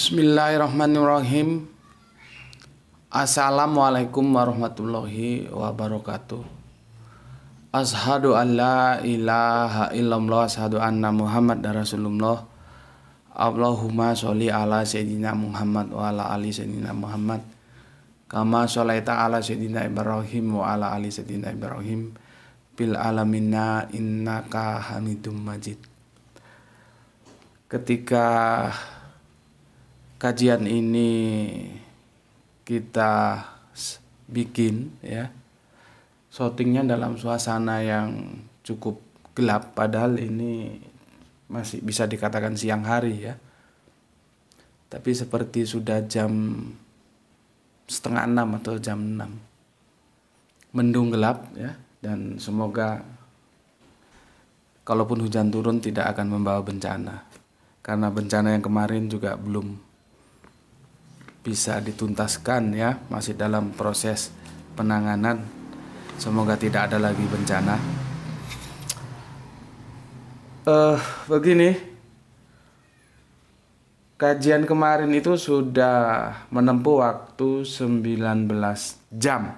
Bismillahirrahmanirrahim. Assalamualaikum warahmatullahi wabarakatuh. Ashadu an la ilaha illallah Ashadu anna Muhammad Rasulullah Allahumma sholli ala Sayyidina Muhammad Wa ala ali Sayyidina Muhammad Kama sholaita ala Sayyidina Ibrahim Wa ala ali Sayyidina Ibrahim Bil alamina innaka hamidum majid Ketika kajian ini kita bikin ya shootingnya dalam suasana yang cukup gelap padahal ini masih bisa dikatakan siang hari ya tapi seperti sudah jam setengah enam atau jam enam mendung gelap ya dan semoga kalaupun hujan turun tidak akan membawa bencana karena bencana yang kemarin juga belum bisa dituntaskan ya masih dalam proses penanganan semoga tidak ada lagi bencana uh, begini kajian kemarin itu sudah menempuh waktu 19 jam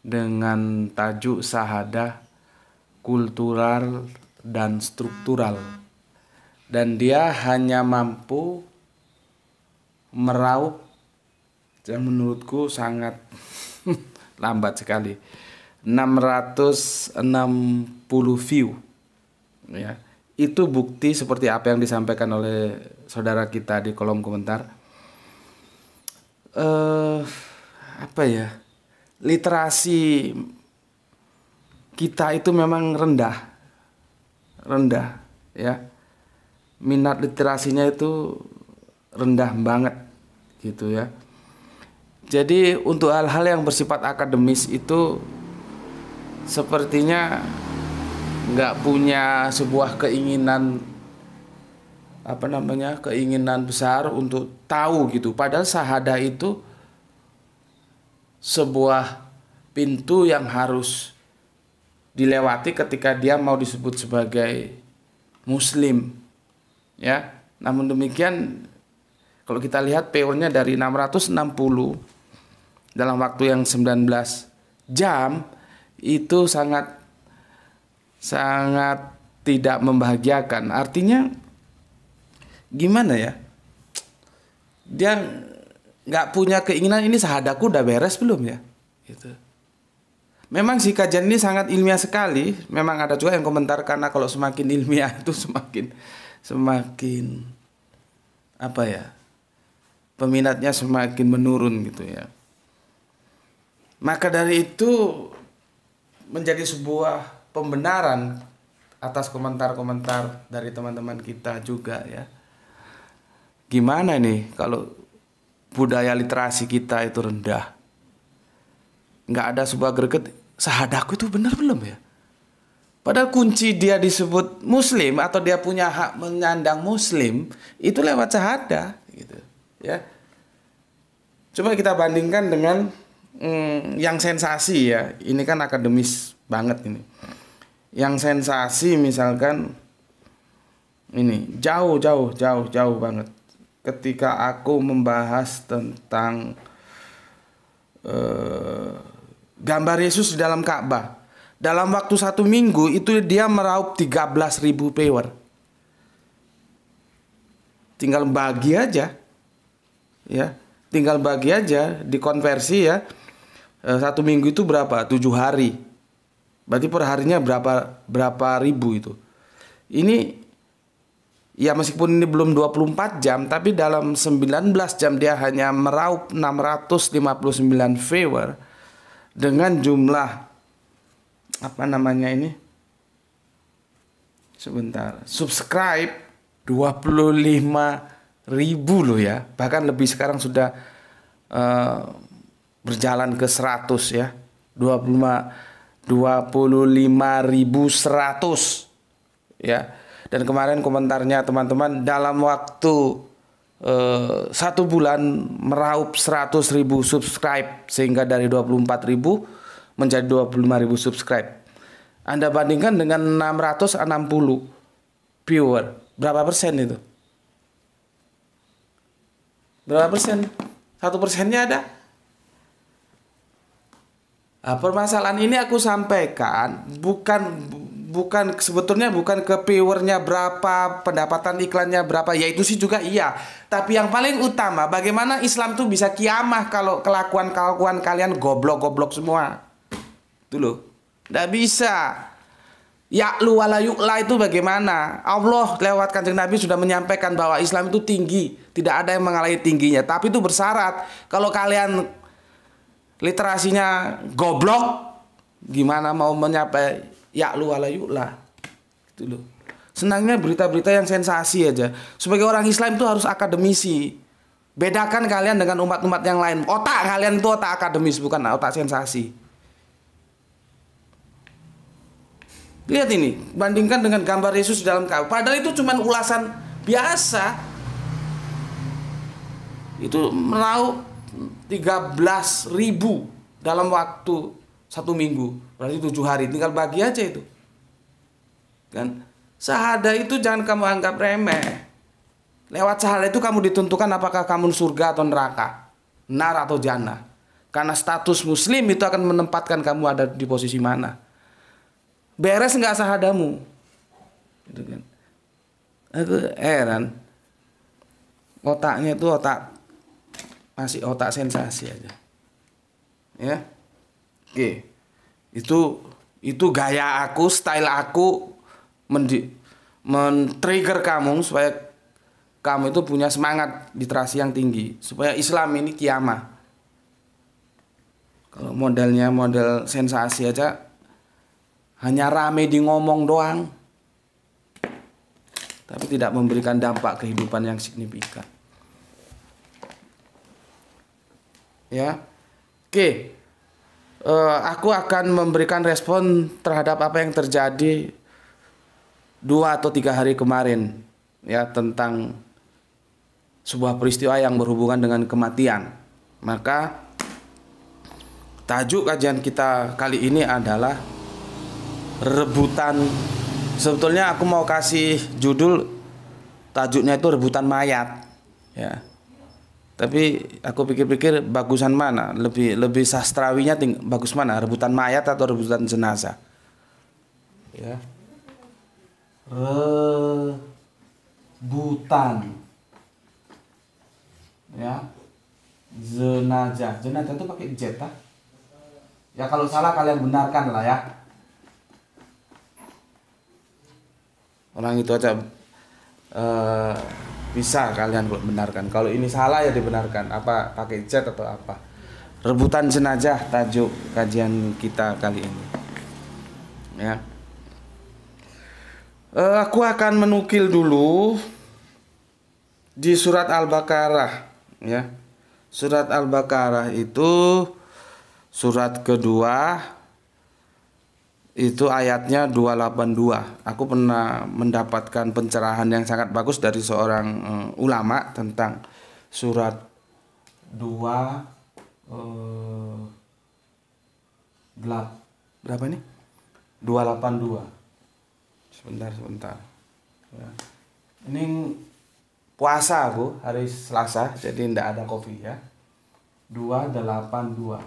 dengan tajuk sahada kultural dan struktural dan dia hanya mampu meraup yang menurutku sangat lambat sekali 660 view ya itu bukti seperti apa yang disampaikan oleh saudara kita di kolom komentar eh uh, apa ya literasi kita itu memang rendah rendah ya minat literasinya itu rendah banget gitu ya. Jadi untuk hal-hal yang bersifat akademis itu sepertinya nggak punya sebuah keinginan apa namanya keinginan besar untuk tahu gitu. Padahal sahada itu sebuah pintu yang harus dilewati ketika dia mau disebut sebagai muslim ya namun demikian kalau kita lihat PO-nya dari 660 dalam waktu yang 19 jam itu sangat sangat tidak membahagiakan. Artinya gimana ya? Dia nggak punya keinginan ini sahadaku udah beres belum ya? Gitu. Memang si kajian ini sangat ilmiah sekali. Memang ada juga yang komentar karena kalau semakin ilmiah itu semakin semakin apa ya? peminatnya semakin menurun gitu ya. Maka dari itu menjadi sebuah pembenaran atas komentar-komentar dari teman-teman kita juga ya. Gimana nih kalau budaya literasi kita itu rendah? Nggak ada sebuah greget, sahadaku itu benar belum ya? Padahal kunci dia disebut muslim atau dia punya hak menyandang muslim itu lewat sahada gitu. Ya. Coba kita bandingkan dengan hmm, yang sensasi ya. Ini kan akademis banget ini. Yang sensasi misalkan ini jauh jauh jauh jauh banget. Ketika aku membahas tentang uh, gambar Yesus di dalam Ka'bah, dalam waktu satu minggu itu dia meraup 13.000 viewer. Tinggal bagi aja, ya tinggal bagi aja dikonversi ya eh, satu minggu itu berapa tujuh hari berarti perharinya berapa berapa ribu itu ini ya meskipun ini belum 24 jam tapi dalam 19 jam dia hanya meraup 659 viewer dengan jumlah apa namanya ini sebentar subscribe 25 ribu loh ya bahkan lebih sekarang sudah uh, berjalan ke 100 ya 25 seratus ya dan kemarin komentarnya teman-teman dalam waktu uh, satu bulan meraup ribu subscribe sehingga dari ribu menjadi ribu subscribe anda bandingkan dengan 660 viewer berapa persen itu berapa persen satu persennya ada nah, permasalahan ini aku sampaikan bukan bukan sebetulnya bukan ke viewernya berapa pendapatan iklannya berapa ya itu sih juga iya tapi yang paling utama bagaimana Islam tuh bisa kiamah kalau kelakuan kelakuan kalian goblok goblok semua itu loh nggak bisa Ya wala yukla itu bagaimana? Allah lewat kanjeng Nabi sudah menyampaikan bahwa Islam itu tinggi, tidak ada yang mengalahi tingginya. Tapi itu bersyarat kalau kalian literasinya goblok, gimana mau ya lu wala yukla? Itu loh. Senangnya berita-berita yang sensasi aja. Sebagai orang Islam itu harus akademisi. Bedakan kalian dengan umat-umat yang lain. Otak kalian itu otak akademis bukan otak sensasi. Lihat ini, bandingkan dengan gambar Yesus dalam kayu. Padahal itu cuma ulasan biasa. Itu meraup 13 ribu dalam waktu satu minggu. Berarti tujuh hari. Tinggal bagi aja itu. Kan? Sahada itu jangan kamu anggap remeh. Lewat sahada itu kamu ditentukan apakah kamu surga atau neraka. Nar atau jannah. Karena status muslim itu akan menempatkan kamu ada di posisi mana beres nggak sahadamu gitu kan aku heran eh, otaknya itu otak masih otak sensasi aja ya oke itu itu gaya aku style aku mendi men-trigger kamu supaya kamu itu punya semangat literasi yang tinggi supaya Islam ini kiamah kalau modalnya modal sensasi aja hanya rame di ngomong doang, tapi tidak memberikan dampak kehidupan yang signifikan. Ya, oke, uh, aku akan memberikan respon terhadap apa yang terjadi dua atau tiga hari kemarin, ya tentang sebuah peristiwa yang berhubungan dengan kematian. Maka tajuk kajian kita kali ini adalah rebutan sebetulnya aku mau kasih judul tajuknya itu rebutan mayat ya tapi aku pikir-pikir bagusan mana lebih lebih sastrawinya ting bagus mana rebutan mayat atau rebutan jenazah ya rebutan ya jenazah jenazah itu pakai jeta ah. ya kalau salah kalian benarkan lah ya orang itu aja uh, bisa kalian buat benarkan kalau ini salah ya dibenarkan apa pakai chat atau apa rebutan jenazah tajuk kajian kita kali ini ya uh, aku akan menukil dulu di surat al-baqarah ya surat al-baqarah itu surat kedua itu ayatnya 282. Aku pernah mendapatkan pencerahan yang sangat bagus dari seorang uh, ulama tentang surat 2 uh, eh, berapa ini? 282. Sebentar, sebentar. Ya. Ini puasa, aku hari Selasa, jadi tidak ada kopi ya. 282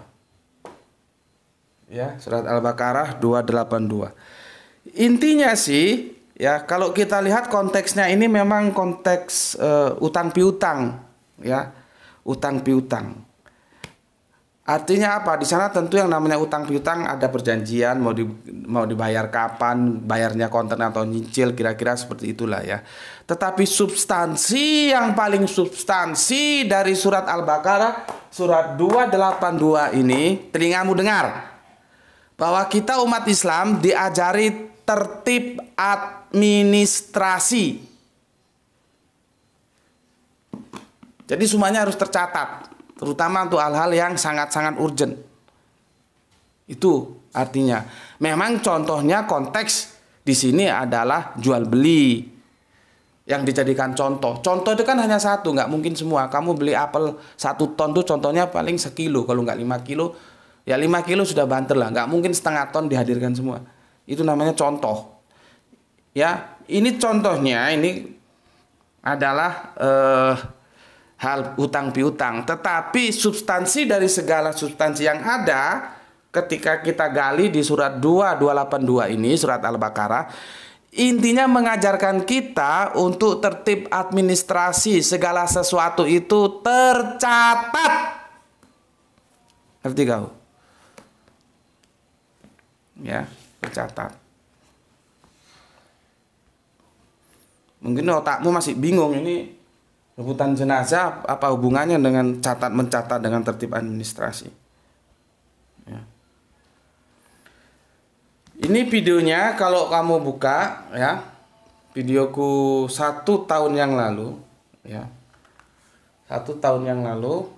ya surat Al-Baqarah 282. Intinya sih ya kalau kita lihat konteksnya ini memang konteks uh, utang piutang ya, utang piutang. Artinya apa? Di sana tentu yang namanya utang piutang ada perjanjian mau di, mau dibayar kapan, bayarnya konten atau nyicil kira-kira seperti itulah ya. Tetapi substansi yang paling substansi dari surat Al-Baqarah surat 282 ini telingamu dengar bahwa kita umat Islam diajari tertib administrasi. Jadi semuanya harus tercatat, terutama untuk hal-hal yang sangat-sangat urgent. Itu artinya. Memang contohnya konteks di sini adalah jual beli yang dijadikan contoh. Contoh itu kan hanya satu, nggak mungkin semua. Kamu beli apel satu ton tuh contohnya paling sekilo, kalau nggak lima kilo Ya 5 kilo sudah banter lah, nggak mungkin setengah ton dihadirkan semua. Itu namanya contoh. Ya, ini contohnya ini adalah eh, hal utang piutang. Tetapi substansi dari segala substansi yang ada ketika kita gali di surat 2282 ini, surat Al-Baqarah, intinya mengajarkan kita untuk tertib administrasi segala sesuatu itu tercatat. Ngerti kau? ya tercatat mungkin otakmu masih bingung ini rebutan jenazah apa hubungannya dengan catat mencatat dengan tertib administrasi ya. ini videonya kalau kamu buka ya videoku satu tahun yang lalu ya satu tahun yang lalu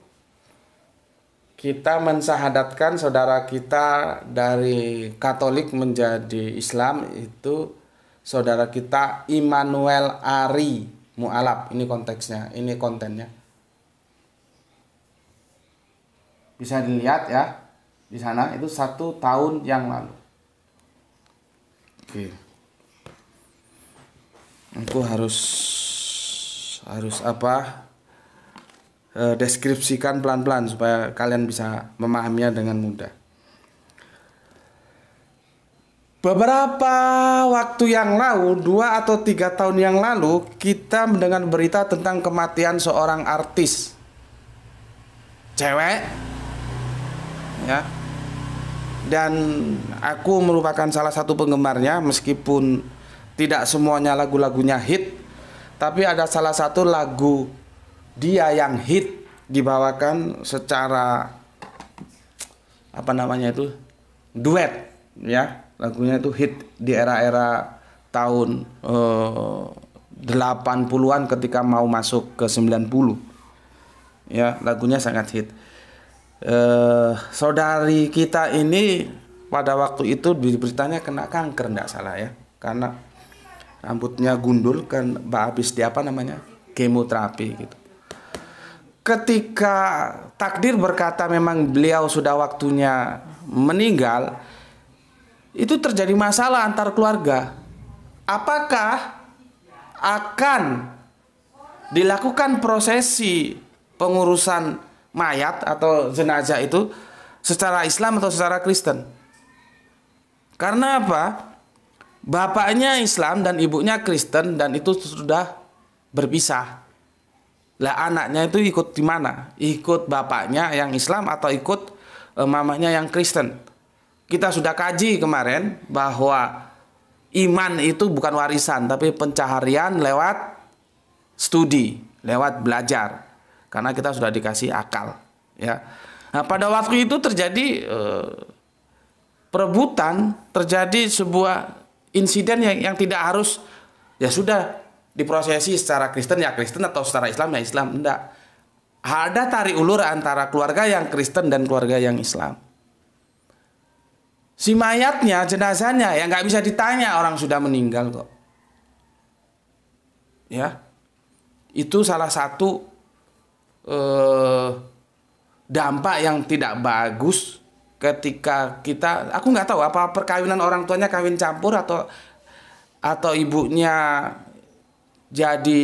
kita mensahadatkan saudara kita dari Katolik menjadi Islam itu saudara kita Immanuel Ari Mualaf ini konteksnya ini kontennya bisa dilihat ya di sana itu satu tahun yang lalu oke aku harus harus apa Eh, deskripsikan pelan-pelan supaya kalian bisa memahaminya dengan mudah. Beberapa waktu yang lalu, dua atau tiga tahun yang lalu, kita mendengar berita tentang kematian seorang artis cewek, ya. Dan aku merupakan salah satu penggemarnya, meskipun tidak semuanya lagu-lagunya hit, tapi ada salah satu lagu dia yang hit dibawakan secara apa namanya itu duet ya lagunya itu hit di era-era tahun eh, 80-an ketika mau masuk ke 90 ya lagunya sangat hit eh, saudari kita ini pada waktu itu diberitanya kena kanker tidak salah ya karena rambutnya gundul kan habis di apa namanya kemoterapi gitu ketika takdir berkata memang beliau sudah waktunya meninggal, itu terjadi masalah antar keluarga. Apakah akan dilakukan prosesi pengurusan mayat atau jenazah itu secara Islam atau secara Kristen? Karena apa? Bapaknya Islam dan ibunya Kristen dan itu sudah berpisah lah anaknya itu ikut di mana ikut bapaknya yang Islam atau ikut e, mamanya yang Kristen kita sudah kaji kemarin bahwa iman itu bukan warisan tapi pencaharian lewat studi lewat belajar karena kita sudah dikasih akal ya nah, pada waktu itu terjadi e, perebutan terjadi sebuah insiden yang, yang tidak harus ya sudah diprosesi secara Kristen ya Kristen atau secara Islam ya Islam enggak ada tari ulur antara keluarga yang Kristen dan keluarga yang Islam si mayatnya jenazahnya ya nggak bisa ditanya orang sudah meninggal kok ya itu salah satu eh, dampak yang tidak bagus ketika kita aku nggak tahu apa perkawinan orang tuanya kawin campur atau atau ibunya jadi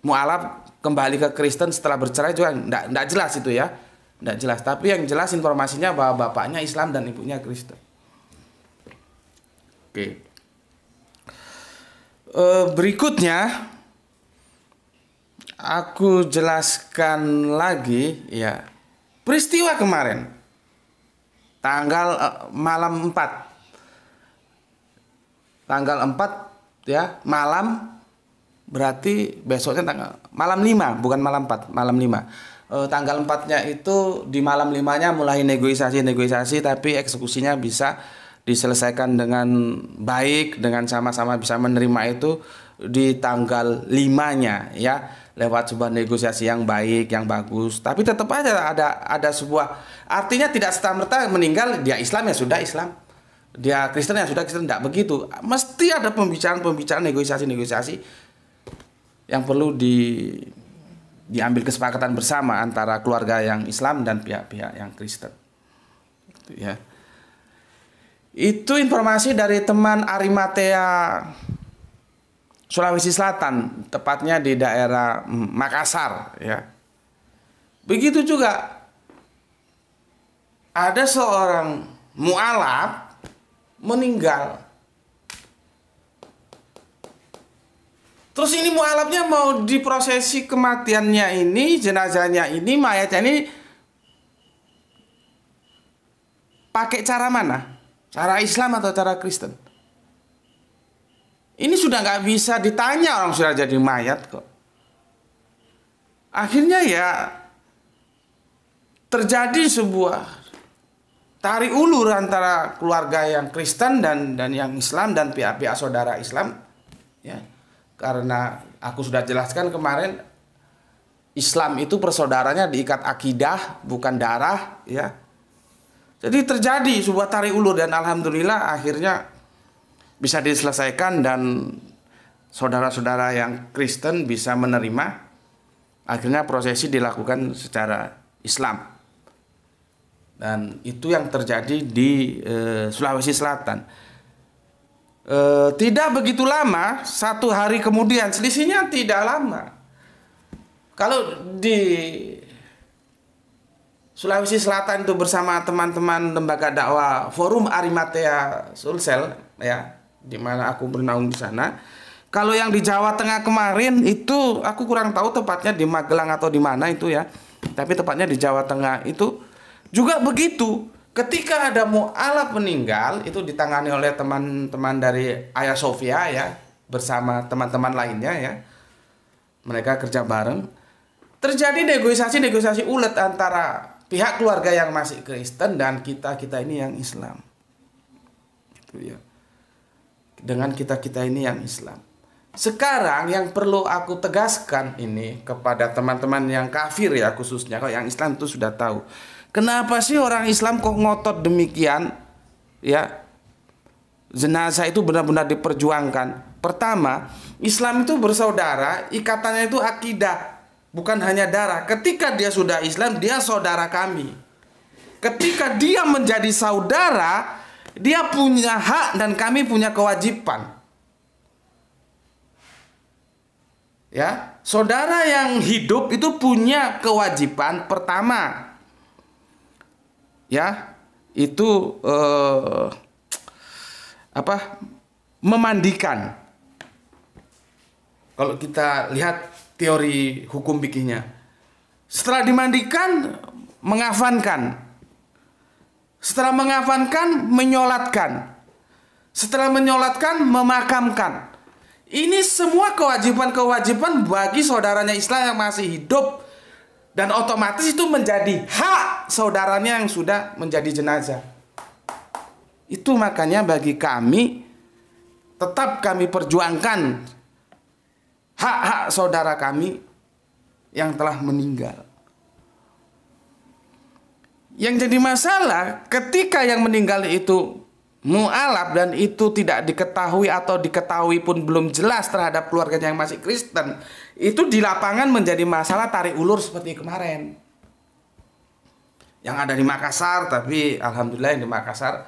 mualaf kembali ke Kristen setelah bercerai juga kan tidak jelas itu ya. Tidak jelas. Tapi yang jelas informasinya bahwa bapaknya Islam dan ibunya Kristen. Oke. E, berikutnya aku jelaskan lagi ya peristiwa kemarin tanggal e, malam 4 tanggal 4 ya malam berarti besoknya tanggal malam lima bukan malam empat malam lima e, tanggal empatnya itu di malam limanya mulai negosiasi-negosiasi tapi eksekusinya bisa diselesaikan dengan baik dengan sama-sama bisa menerima itu di tanggal limanya ya lewat sebuah negosiasi yang baik yang bagus tapi tetap aja ada ada sebuah artinya tidak serta merta meninggal dia Islam ya sudah Islam dia Kristen ya sudah Kristen tidak begitu mesti ada pembicaraan-pembicaraan negosiasi-negosiasi yang perlu di diambil kesepakatan bersama antara keluarga yang Islam dan pihak-pihak yang Kristen. Itu ya. Itu informasi dari teman Arimatea Sulawesi Selatan, tepatnya di daerah Makassar ya. Begitu juga ada seorang mualaf meninggal Terus ini mualafnya mau diprosesi kematiannya ini, jenazahnya ini, mayatnya ini pakai cara mana? Cara Islam atau cara Kristen? Ini sudah nggak bisa ditanya orang sudah jadi mayat kok. Akhirnya ya terjadi sebuah tari ulur antara keluarga yang Kristen dan dan yang Islam dan pihak-pihak saudara Islam ya karena aku sudah jelaskan kemarin Islam itu persaudaranya diikat akidah bukan darah ya. Jadi terjadi sebuah tarik ulur dan alhamdulillah akhirnya bisa diselesaikan dan saudara-saudara yang Kristen bisa menerima. Akhirnya prosesi dilakukan secara Islam. Dan itu yang terjadi di e, Sulawesi Selatan e, tidak begitu lama satu hari kemudian selisihnya tidak lama kalau di Sulawesi Selatan itu bersama teman-teman lembaga dakwah Forum Arimatea Sulsel ya di mana aku bernaung di sana. Kalau yang di Jawa Tengah kemarin itu aku kurang tahu tepatnya di Magelang atau di mana itu ya. Tapi tepatnya di Jawa Tengah itu juga begitu ketika ada mu'alaf meninggal itu ditangani oleh teman-teman dari Ayah Sofia ya bersama teman-teman lainnya ya mereka kerja bareng terjadi negosiasi-negosiasi ulet antara pihak keluarga yang masih Kristen dan kita kita ini yang Islam gitu ya dengan kita kita ini yang Islam sekarang yang perlu aku tegaskan ini kepada teman-teman yang kafir ya khususnya kalau yang Islam itu sudah tahu Kenapa sih orang Islam kok ngotot demikian? Ya. Jenazah itu benar-benar diperjuangkan. Pertama, Islam itu bersaudara, ikatannya itu akidah, bukan hanya darah. Ketika dia sudah Islam, dia saudara kami. Ketika dia menjadi saudara, dia punya hak dan kami punya kewajiban. Ya, saudara yang hidup itu punya kewajiban pertama ya itu eh, apa memandikan kalau kita lihat teori hukum bikinnya setelah dimandikan mengafankan setelah mengafankan menyolatkan setelah menyolatkan memakamkan ini semua kewajiban-kewajiban bagi saudaranya Islam yang masih hidup dan otomatis itu menjadi hak saudaranya yang sudah menjadi jenazah. Itu makanya bagi kami tetap kami perjuangkan hak-hak saudara kami yang telah meninggal. Yang jadi masalah ketika yang meninggal itu mualaf dan itu tidak diketahui atau diketahui pun belum jelas terhadap keluarganya yang masih Kristen itu di lapangan menjadi masalah tarik ulur seperti kemarin. Yang ada di Makassar, tapi alhamdulillah yang di Makassar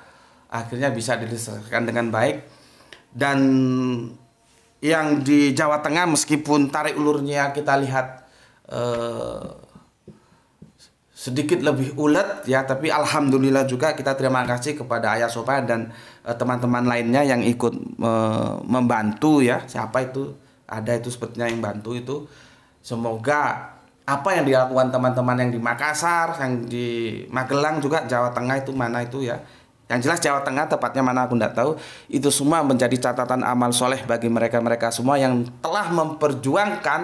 akhirnya bisa diselesaikan dengan baik. Dan yang di Jawa Tengah meskipun tarik ulurnya kita lihat eh, sedikit lebih ulet ya, tapi alhamdulillah juga kita terima kasih kepada Ayah Sopan dan eh, teman-teman eh, lainnya yang ikut eh, membantu ya, siapa itu ada itu sepertinya yang bantu itu semoga apa yang dilakukan teman-teman yang di Makassar, yang di Magelang juga Jawa Tengah itu mana itu ya. Yang jelas Jawa Tengah tepatnya mana aku tidak tahu. Itu semua menjadi catatan amal soleh bagi mereka-mereka semua yang telah memperjuangkan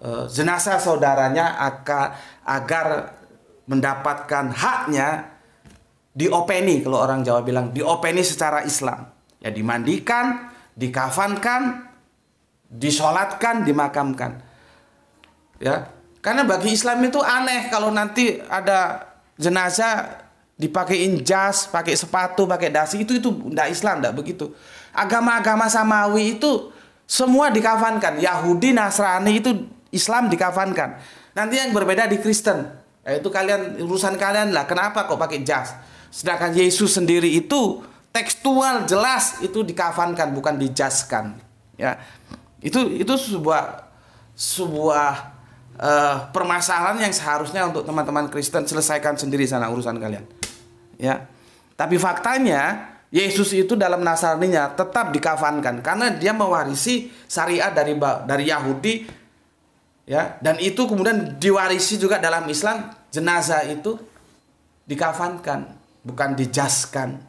uh, jenazah saudaranya agar, agar mendapatkan haknya diopeni kalau orang Jawa bilang diopeni secara Islam. Ya dimandikan, dikafankan, disolatkan, dimakamkan. Ya, karena bagi Islam itu aneh kalau nanti ada jenazah dipakein jas, pakai sepatu, pakai dasi itu itu tidak Islam, tidak begitu. Agama-agama samawi itu semua dikafankan. Yahudi, Nasrani itu Islam dikafankan. Nanti yang berbeda di Kristen, yaitu kalian urusan kalian lah. Kenapa kok pakai jas? Sedangkan Yesus sendiri itu tekstual jelas itu dikafankan bukan dijaskan. Ya. Itu itu sebuah sebuah uh, permasalahan yang seharusnya untuk teman-teman Kristen selesaikan sendiri sana urusan kalian. Ya. Tapi faktanya Yesus itu dalam nasarninya tetap dikafankan karena dia mewarisi syariat dari dari Yahudi ya dan itu kemudian diwarisi juga dalam Islam jenazah itu dikafankan bukan dijaskan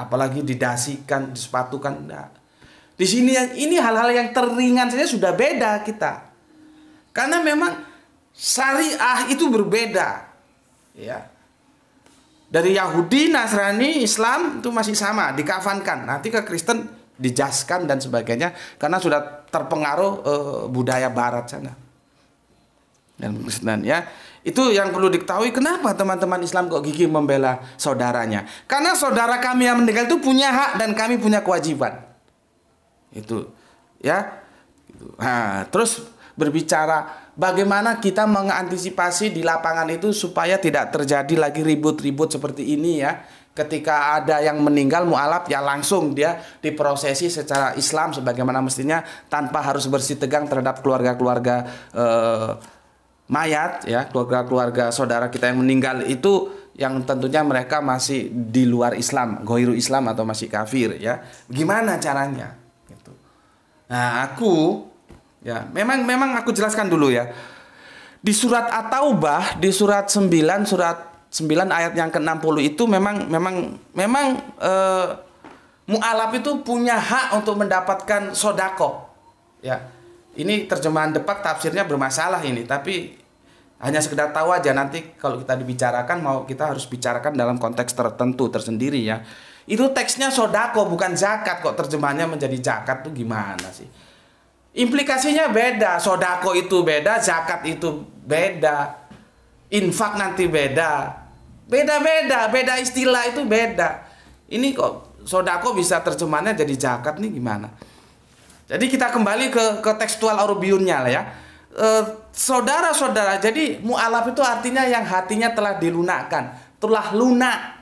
apalagi didasikan disepatukan enggak di sini ini hal-hal yang teringan saja sudah beda kita. Karena memang syariah itu berbeda. Ya. Dari Yahudi, Nasrani, Islam itu masih sama, dikafankan. Nanti ke Kristen dijaskan dan sebagainya karena sudah terpengaruh e, budaya barat sana. Dan Kristen ya. Itu yang perlu diketahui kenapa teman-teman Islam kok gigi membela saudaranya. Karena saudara kami yang meninggal itu punya hak dan kami punya kewajiban itu ya gitu. nah terus berbicara bagaimana kita mengantisipasi di lapangan itu supaya tidak terjadi lagi ribut-ribut seperti ini ya ketika ada yang meninggal mualaf ya langsung dia diprosesi secara Islam sebagaimana mestinya tanpa harus bersih tegang terhadap keluarga-keluarga eh, mayat ya keluarga-keluarga saudara kita yang meninggal itu yang tentunya mereka masih di luar Islam, gohiru Islam atau masih kafir ya. Gimana caranya? Nah, aku ya, memang memang aku jelaskan dulu ya. Di surat At-Taubah di surat 9 surat 9 ayat yang ke-60 itu memang memang memang eh, mualaf itu punya hak untuk mendapatkan sodako. Ya. Ini terjemahan depak tafsirnya bermasalah ini, tapi hanya sekedar tahu aja nanti kalau kita dibicarakan mau kita harus bicarakan dalam konteks tertentu tersendiri ya. Itu teksnya sodako bukan zakat kok terjemahannya menjadi zakat tuh gimana sih? Implikasinya beda, sodako itu beda, zakat itu beda, infak nanti beda, beda-beda, beda istilah itu beda. Ini kok sodako bisa terjemahannya jadi zakat nih gimana? Jadi kita kembali ke, ke tekstual Aurobiunnya lah ya. E, saudara-saudara, jadi mu'alaf itu artinya yang hatinya telah dilunakkan, telah lunak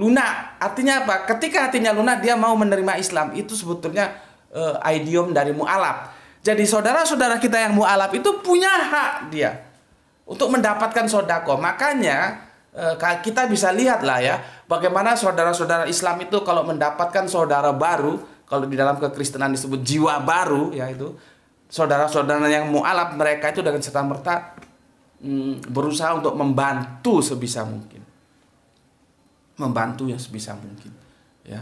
lunak. Artinya apa? Ketika hatinya lunak dia mau menerima Islam. Itu sebetulnya uh, idiom dari mualaf. Jadi saudara-saudara kita yang mualaf itu punya hak dia untuk mendapatkan sodako. Makanya uh, kita bisa lihat lah ya bagaimana saudara-saudara Islam itu kalau mendapatkan saudara baru kalau di dalam kekristenan disebut jiwa baru ya itu saudara-saudara yang mualaf mereka itu dengan serta merta hmm, berusaha untuk membantu sebisa mungkin membantu yang sebisa mungkin ya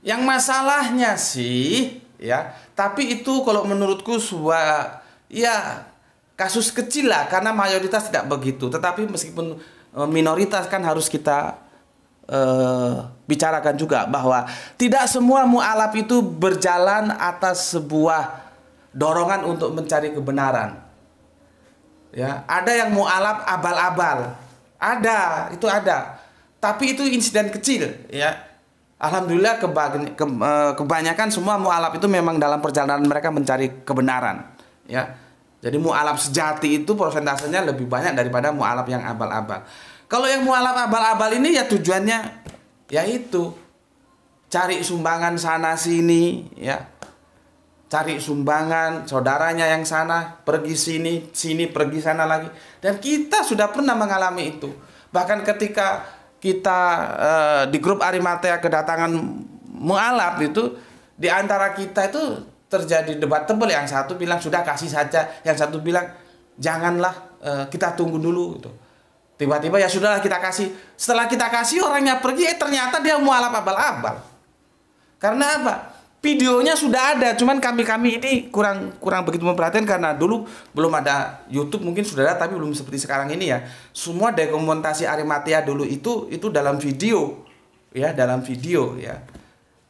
yang masalahnya sih ya tapi itu kalau menurutku sebuah ya kasus kecil lah karena mayoritas tidak begitu tetapi meskipun e, minoritas kan harus kita uh, bicarakan juga bahwa tidak semua mualaf itu berjalan atas sebuah dorongan untuk mencari kebenaran ya ada yang mualaf abal-abal ada itu ada tapi itu insiden kecil ya. Alhamdulillah keba ke e, kebanyakan semua mualaf itu memang dalam perjalanan mereka mencari kebenaran ya. Jadi mualaf sejati itu persentasenya lebih banyak daripada mualaf yang abal-abal. Kalau yang mualaf abal-abal ini ya tujuannya yaitu cari sumbangan sana sini ya. Cari sumbangan saudaranya yang sana pergi sini, sini pergi sana lagi. Dan kita sudah pernah mengalami itu. Bahkan ketika kita e, di grup Arimatea kedatangan mualaf itu di antara kita itu terjadi debat tebel yang satu bilang sudah kasih saja yang satu bilang janganlah e, kita tunggu dulu gitu tiba-tiba ya sudahlah kita kasih setelah kita kasih orangnya pergi eh ternyata dia mualaf abal-abal karena apa videonya sudah ada cuman kami kami ini kurang kurang begitu memperhatikan karena dulu belum ada YouTube mungkin sudah ada tapi belum seperti sekarang ini ya semua dekomentasi Arimatia dulu itu itu dalam video ya dalam video ya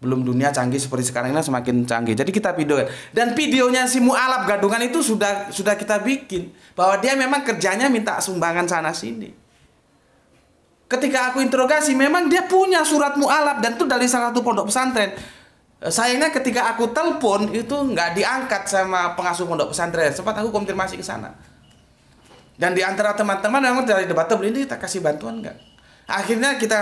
belum dunia canggih seperti sekarang ini semakin canggih jadi kita ya. dan videonya si mualaf gadungan itu sudah sudah kita bikin bahwa dia memang kerjanya minta sumbangan sana sini ketika aku interogasi memang dia punya surat mualaf dan itu dari salah satu pondok pesantren Eh, sayangnya ketika aku telepon itu nggak diangkat sama pengasuh pondok pesantren sempat aku konfirmasi ke sana dan di antara teman-teman memang dari debat ini kita kasih bantuan nggak akhirnya kita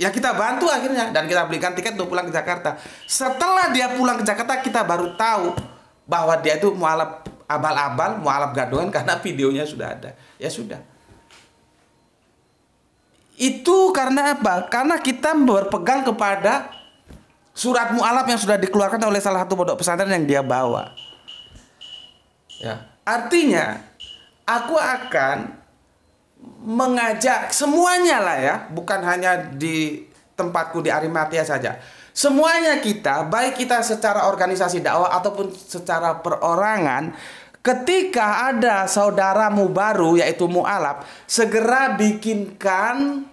ya kita bantu akhirnya dan kita belikan tiket untuk pulang ke Jakarta setelah dia pulang ke Jakarta kita baru tahu bahwa dia itu mualaf abal-abal mualaf gadungan karena videonya sudah ada ya sudah itu karena apa karena kita berpegang kepada Surat mu'alaf yang sudah dikeluarkan oleh salah satu pondok pesantren yang dia bawa. Ya. Artinya, aku akan mengajak semuanya lah ya, bukan hanya di tempatku di Arimatia saja. Semuanya kita, baik kita secara organisasi dakwah ataupun secara perorangan, Ketika ada saudaramu baru yaitu mualaf, segera bikinkan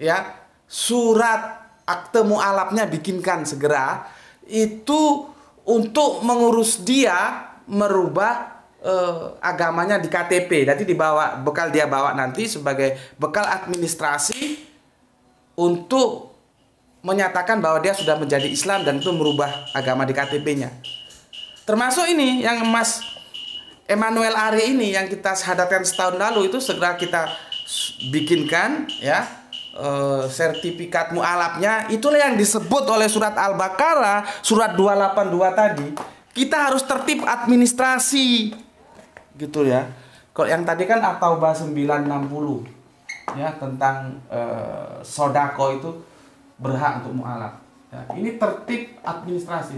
ya surat akte mualafnya bikinkan segera itu untuk mengurus dia merubah eh, agamanya di KTP. nanti dibawa bekal dia bawa nanti sebagai bekal administrasi untuk menyatakan bahwa dia sudah menjadi Islam dan itu merubah agama di KTP-nya. Termasuk ini yang Mas Emmanuel Ari ini yang kita hadapkan setahun lalu itu segera kita bikinkan ya uh, eh, sertifikat mualafnya itulah yang disebut oleh surat Al-Baqarah surat 282 tadi kita harus tertib administrasi gitu ya kalau yang tadi kan At-Taubah 960 ya tentang uh, sodako itu berhak untuk mualaf ya, ini tertib administrasi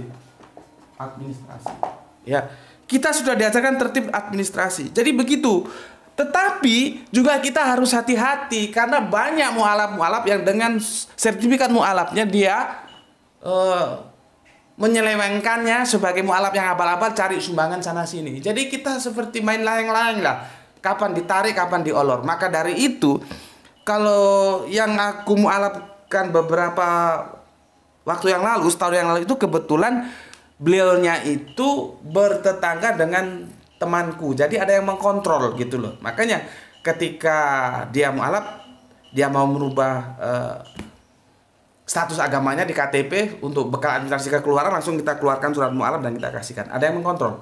administrasi ya kita sudah diajarkan tertib administrasi jadi begitu tetapi juga kita harus hati-hati karena banyak mualaf-mualaf yang dengan sertifikat mualafnya dia uh, menyelewengkannya sebagai mualaf yang abal-abal cari sumbangan sana sini. Jadi kita seperti main layang-layang lah. Kapan ditarik, kapan diolor. Maka dari itu kalau yang aku mualafkan beberapa waktu yang lalu, setahun yang lalu itu kebetulan beliaunya itu bertetangga dengan temanku. Jadi ada yang mengkontrol gitu loh. Makanya ketika dia mualaf dia mau merubah uh, status agamanya di KTP untuk bekal administrasi kekeluaran langsung kita keluarkan surat mualaf dan kita kasihkan. Ada yang mengkontrol.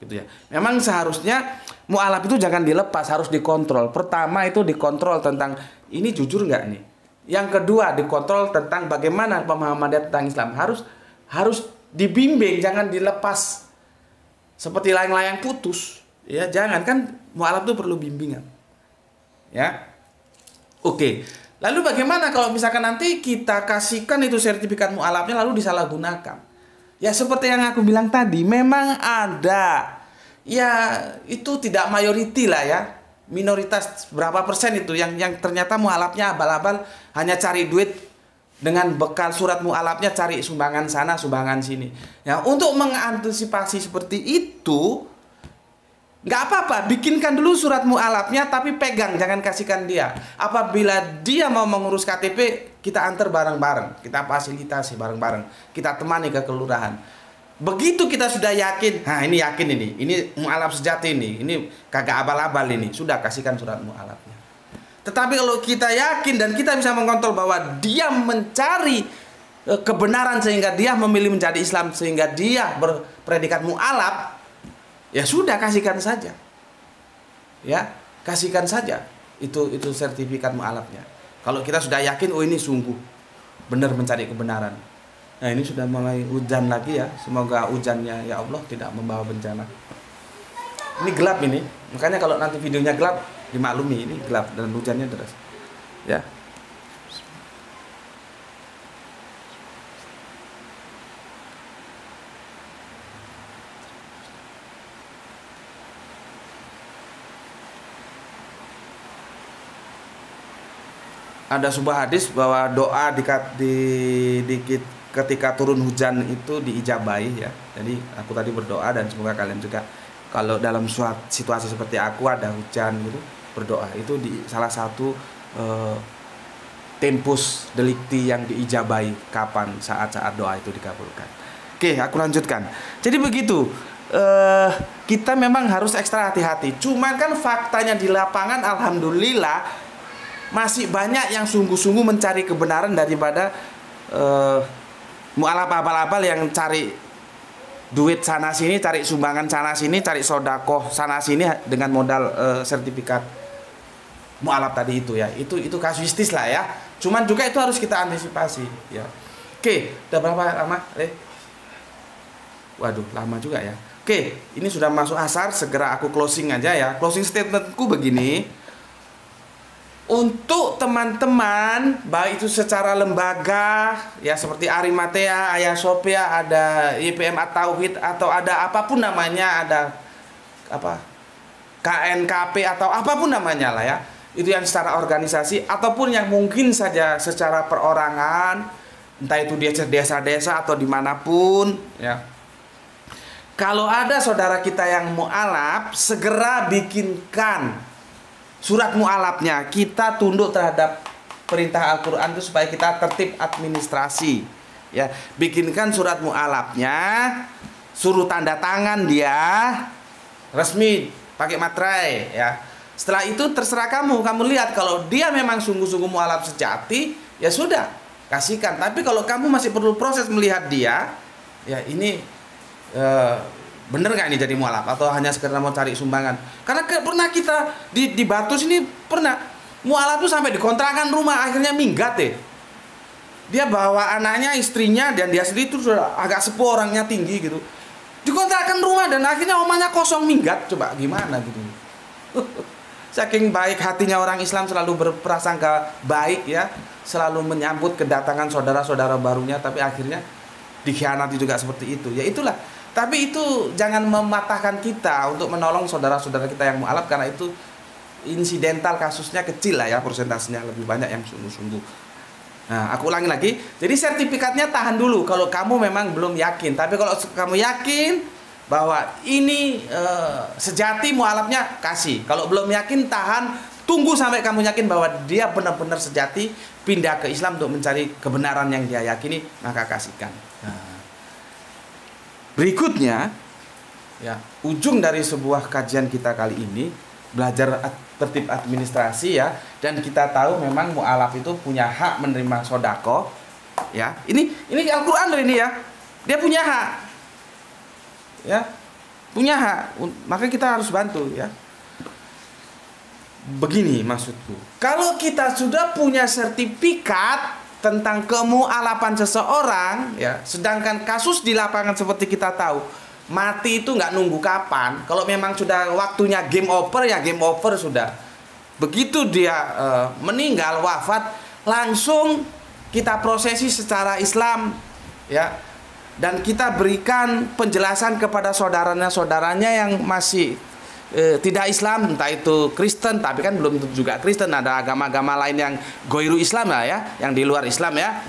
Gitu ya. Memang seharusnya mualaf itu jangan dilepas, harus dikontrol. Pertama itu dikontrol tentang ini jujur nggak nih. Yang kedua dikontrol tentang bagaimana pemahaman dia tentang Islam. Harus harus dibimbing, jangan dilepas seperti layang-layang putus ya jangan kan mualaf itu perlu bimbingan ya oke lalu bagaimana kalau misalkan nanti kita kasihkan itu sertifikat mualafnya lalu disalahgunakan ya seperti yang aku bilang tadi memang ada ya itu tidak mayoriti lah ya minoritas berapa persen itu yang yang ternyata mualafnya abal-abal hanya cari duit dengan bekal surat mualafnya cari sumbangan sana sumbangan sini ya untuk mengantisipasi seperti itu nggak apa-apa bikinkan dulu surat mualafnya tapi pegang jangan kasihkan dia apabila dia mau mengurus KTP kita antar bareng-bareng kita fasilitasi bareng-bareng kita temani ke kelurahan begitu kita sudah yakin nah ini yakin ini ini mualaf sejati ini ini kagak abal-abal ini sudah kasihkan surat mualafnya tetapi kalau kita yakin dan kita bisa mengontrol bahwa dia mencari eh, kebenaran sehingga dia memilih menjadi Islam sehingga dia berpredikat mualaf, ya sudah kasihkan saja. Ya, kasihkan saja itu itu sertifikat mualafnya. Kalau kita sudah yakin oh ini sungguh benar mencari kebenaran. Nah, ini sudah mulai hujan lagi ya. Semoga hujannya ya Allah tidak membawa bencana. Ini gelap ini. Makanya kalau nanti videonya gelap, dimaklumi ini gelap dan hujannya deras ya ada sebuah hadis bahwa doa di, di, di ketika turun hujan itu diijabai ya. Jadi aku tadi berdoa dan semoga kalian juga kalau dalam suatu situasi seperti aku ada hujan gitu, berdoa itu di salah satu uh, tempus delikti yang diijabai kapan saat-saat doa itu dikabulkan. Oke, aku lanjutkan. Jadi begitu, uh, kita memang harus ekstra hati-hati. Cuman kan faktanya di lapangan alhamdulillah masih banyak yang sungguh-sungguh mencari kebenaran daripada uh, eh, mualaf-abal-abal yang cari duit sana sini, cari sumbangan sana sini, cari sodako sana sini dengan modal uh, sertifikat mualaf tadi itu ya. Itu itu kasuistis lah ya. Cuman juga itu harus kita antisipasi ya. Oke, udah berapa lama? Eh. Waduh, lama juga ya. Oke, ini sudah masuk asar, segera aku closing aja ya. Closing statementku begini. Untuk teman-teman, baik itu secara lembaga, ya seperti Arimatea, Ayah Sophia, ada YPM Atauhid, atau ada apapun namanya, ada apa KNKP atau apapun namanya lah ya itu yang secara organisasi ataupun yang mungkin saja secara perorangan entah itu di desa-desa atau dimanapun ya kalau ada saudara kita yang mualaf segera bikinkan surat mualafnya kita tunduk terhadap perintah Al-Quran itu supaya kita tertib administrasi ya bikinkan surat mualafnya suruh tanda tangan dia resmi pakai materai ya setelah itu terserah kamu, kamu lihat kalau dia memang sungguh-sungguh mualaf sejati, ya sudah, kasihkan. Tapi kalau kamu masih perlu proses melihat dia, ya ini e, bener nggak ini jadi mualaf atau hanya sekedar mau cari sumbangan? Karena ke, pernah kita di, di Batu sini pernah mualaf tuh sampai dikontrakan rumah akhirnya minggat deh. Dia bawa anaknya, istrinya dan dia sendiri itu sudah agak sepuh orangnya tinggi gitu. Dikontrakan rumah dan akhirnya omanya kosong minggat. Coba gimana gitu. Saking baik hatinya orang Islam selalu berprasangka baik ya, selalu menyambut kedatangan saudara-saudara barunya tapi akhirnya dikhianati juga seperti itu. Ya itulah. Tapi itu jangan mematahkan kita untuk menolong saudara-saudara kita yang mualaf karena itu insidental kasusnya kecil lah ya persentasenya lebih banyak yang sungguh-sungguh. Nah, aku ulangi lagi. Jadi sertifikatnya tahan dulu kalau kamu memang belum yakin. Tapi kalau kamu yakin, bahwa ini e, sejati mualafnya kasih. Kalau belum yakin tahan, tunggu sampai kamu yakin bahwa dia benar-benar sejati pindah ke Islam untuk mencari kebenaran yang dia yakini, maka kasihkan. Nah. Berikutnya ya, ujung dari sebuah kajian kita kali ini belajar tertib administrasi ya dan kita tahu memang mualaf itu punya hak menerima sodako ya ini ini Al-Quran loh ini ya dia punya hak ya punya hak maka kita harus bantu ya begini maksudku kalau kita sudah punya sertifikat tentang kemualapan seseorang ya sedangkan kasus di lapangan seperti kita tahu mati itu nggak nunggu kapan kalau memang sudah waktunya game over ya game over sudah begitu dia uh, meninggal wafat langsung kita prosesi secara Islam ya dan kita berikan penjelasan kepada saudaranya-saudaranya yang masih e, tidak Islam, entah itu Kristen, tapi kan belum juga Kristen, ada agama-agama lain yang goiru Islam lah ya, yang di luar Islam ya.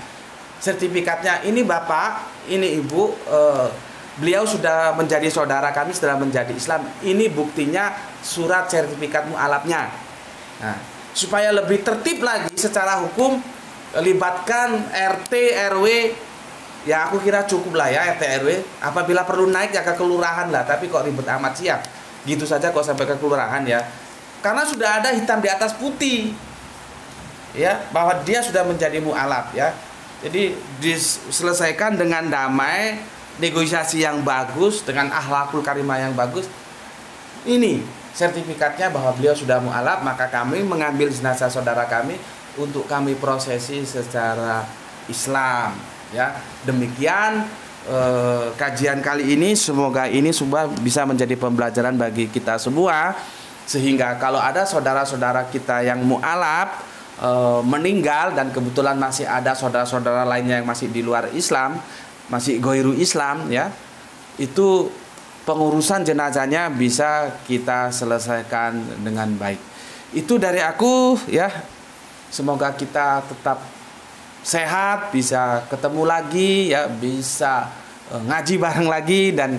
Sertifikatnya ini Bapak, ini Ibu, e, beliau sudah menjadi saudara kami, sudah menjadi Islam. Ini buktinya surat sertifikat mualafnya. Nah, supaya lebih tertib lagi secara hukum, libatkan RT, RW, ya aku kira cukup lah ya RT RW apabila perlu naik ya ke kelurahan lah tapi kok ribet amat siap. Ya. gitu saja kok sampai ke kelurahan ya karena sudah ada hitam di atas putih ya bahwa dia sudah menjadi mualaf ya jadi diselesaikan dengan damai negosiasi yang bagus dengan ahlakul karimah yang bagus ini sertifikatnya bahwa beliau sudah mualaf maka kami mengambil jenazah saudara kami untuk kami prosesi secara Islam ya demikian eh, kajian kali ini semoga ini semua bisa menjadi pembelajaran bagi kita semua sehingga kalau ada saudara-saudara kita yang mualaf eh, meninggal dan kebetulan masih ada saudara-saudara lainnya yang masih di luar Islam, masih goiru Islam ya. Itu pengurusan jenazahnya bisa kita selesaikan dengan baik. Itu dari aku ya. Semoga kita tetap sehat, bisa ketemu lagi, ya bisa eh, ngaji bareng lagi dan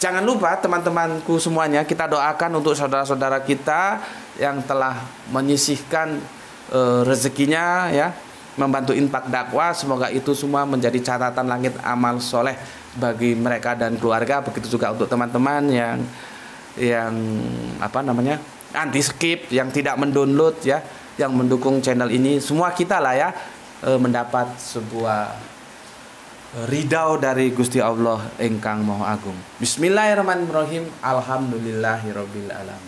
jangan lupa teman-temanku semuanya kita doakan untuk saudara-saudara kita yang telah menyisihkan e, rezekinya ya membantu infak dakwah semoga itu semua menjadi catatan langit amal soleh bagi mereka dan keluarga begitu juga untuk teman-teman yang yang apa namanya anti skip yang tidak mendownload ya yang mendukung channel ini semua kita lah ya e, mendapat sebuah ridau dari Gusti Allah engkang Maha Agung. Bismillahirrahmanirrahim. Alhamdulillahirabbil alamin.